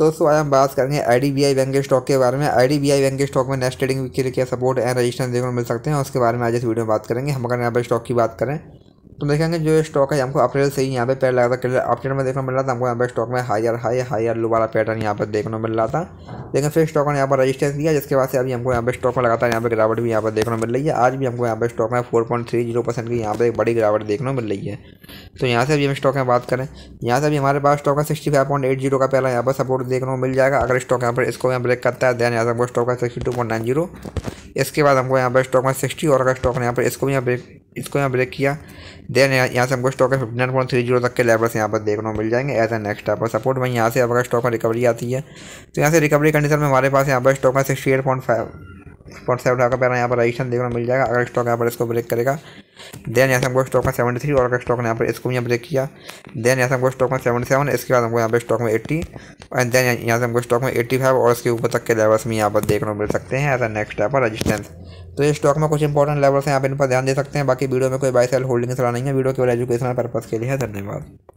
तो दोस्तों आज हम बात करेंगे आई डी आई बैंक के स्टॉक के बारे में आई डी आई बैंक के स्टॉक में नेक्स्ट ट्रेडिंग के लिए क्या सपोर्ट एंड रजिस्टेंस देखने को मिल सकते हैं उसके बारे में आज इस वीडियो में बात करेंगे हम अगर यहाँ पर स्टॉक की बात करें तो देखेंगे जो स्टॉक है हमको अप्रैल से ही यहाँ पे पैर लगा था क्लियर अपडेट में देखने मिल रहा था हमको यहाँ पे स्टॉक में हायर हाई हायर लो वाला पैटर्न यहाँ पर देखने मिल रहा था लेकिन फिर स्टॉक ने यहाँ पर रजिस्टेंस दिया जिसके बाद से अभी हमको यहाँ पे स्टॉक में लगातार यहाँ पर गिरावट भी यहाँ पर देखने मिल रही है आज भी हमको यहाँ पे स्टॉक में four point three zero percent की यहाँ पर एक बड़ी गिरावट देखने मिल रही है तो यहाँ से अभी हम स्टॉक में बात करें यहाँ से अभी हमारे पास स्टॉक है sixty five point eight zero का पहला यहाँ पर सपोर्ट देखने को मिल जाएगा अगर स्टॉक यहाँ पर इसको यहाँ ब्रेक करता है ध्यान यहाँ से हमको स्टॉक है sixty two point nine zero इसके बाद हमको यहाँ पर स्टॉक में सिक्सटी और अगर स्टॉक यहाँ पर इसको भी यहाँ ब्रेक इसको यहाँ ब्रेक किया देन यहाँ से हमको स्टॉक है fifty nine point three zero तक के लेवल्स यहाँ पर देखने को मिल जाएंगे as a next type support वहीं यहाँ से अगर स्टॉक में रिकवरी आती है तो यहाँ से रिकवरी कंडीशन में हमारे पास यहाँ पर स्टॉक है sixty eight point five spot से उठाकर पहला यहाँ पर रजिस्ट्रेशन देखना मिल जाएगा अगर स्टॉक यहाँ पर इसको ब्रेक करेगा देन यहाँ से हमको स्टॉक में सेवेंटी थ्री और अगर स्टॉक ने यहाँ पर इसको भी यहाँ ब्रेक किया देन यहाँ से हमको स्टॉक में सेवेंटी सेवन इसके बाद हमको यहाँ पर स्टॉक में एट्टी एंड देन यहाँ से हमको स्टॉक में एट्टी फाइव और इसके ऊपर तक के लेवल्स में यहाँ पर देखने मिल सकते हैं एज ए नेक्स्ट यहाँ पर रजिस्टेंस तो ये स्टॉक में कुछ इंपॉर्टेंट लेवल्स हैं आप इन पर ध्यान दे सकते हैं बाकी वीडियो में कोई बाई सेल होल्डिंग सलाह नहीं है वीडियो केवल एजुकेशनल पर्पज़ के लिए है धन्यवाद